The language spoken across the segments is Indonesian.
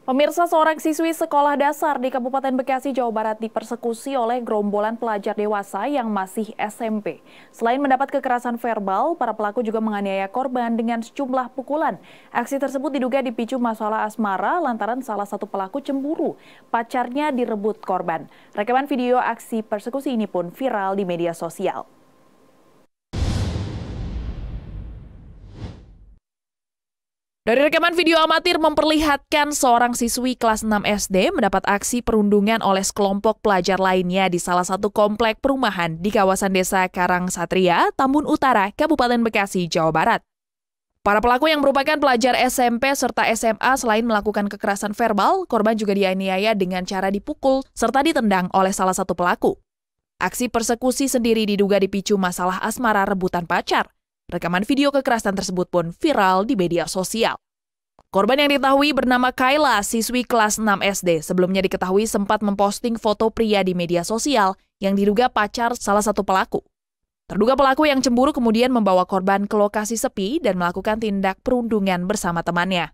Pemirsa seorang siswi sekolah dasar di Kabupaten Bekasi, Jawa Barat dipersekusi oleh gerombolan pelajar dewasa yang masih SMP. Selain mendapat kekerasan verbal, para pelaku juga menganiaya korban dengan sejumlah pukulan. Aksi tersebut diduga dipicu masalah asmara lantaran salah satu pelaku cemburu. Pacarnya direbut korban. Rekaman video aksi persekusi ini pun viral di media sosial. Dari rekaman video amatir memperlihatkan seorang siswi kelas 6 SD mendapat aksi perundungan oleh sekelompok pelajar lainnya di salah satu komplek perumahan di kawasan desa Karang Satria, Tambun Utara, Kabupaten Bekasi, Jawa Barat. Para pelaku yang merupakan pelajar SMP serta SMA selain melakukan kekerasan verbal, korban juga dianiaya dengan cara dipukul serta ditendang oleh salah satu pelaku. Aksi persekusi sendiri diduga dipicu masalah asmara rebutan pacar. Rekaman video kekerasan tersebut pun viral di media sosial. Korban yang diketahui bernama Kaila, siswi kelas 6 SD, sebelumnya diketahui sempat memposting foto pria di media sosial yang diduga pacar salah satu pelaku. Terduga pelaku yang cemburu kemudian membawa korban ke lokasi sepi dan melakukan tindak perundungan bersama temannya.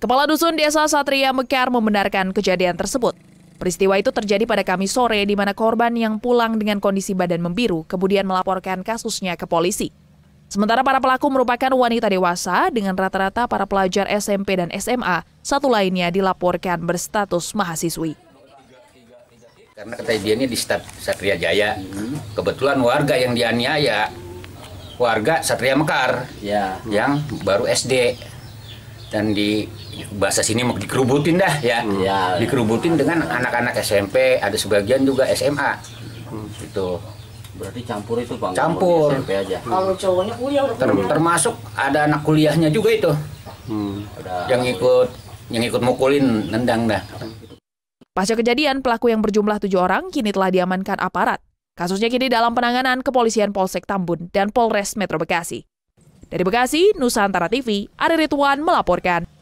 Kepala Dusun Desa Satria Mekar membenarkan kejadian tersebut. Peristiwa itu terjadi pada Kamis sore di mana korban yang pulang dengan kondisi badan membiru kemudian melaporkan kasusnya ke polisi. Sementara para pelaku merupakan wanita dewasa dengan rata-rata para pelajar SMP dan SMA, satu lainnya dilaporkan berstatus mahasiswi. Karena kejadiannya di Satria Jaya, kebetulan warga yang dianiaya, warga Satria Mekar, ya. yang baru SD dan di bahasa sini mau dikerubutin dah ya, hmm. ya, ya. dikerubutin dengan anak-anak SMP ada sebagian juga SMA hmm. itu berarti campur itu bang campur SMP aja hmm. kalau cowoknya kuliah udah Ter termasuk ada anak kuliahnya juga itu hmm. yang ikut yang ikut mukulin nendang dah pasca kejadian pelaku yang berjumlah tujuh orang kini telah diamankan aparat kasusnya kini dalam penanganan kepolisian Polsek Tambun dan Polres Metro Bekasi dari Bekasi, Nusantara TV, Ari Rituan melaporkan.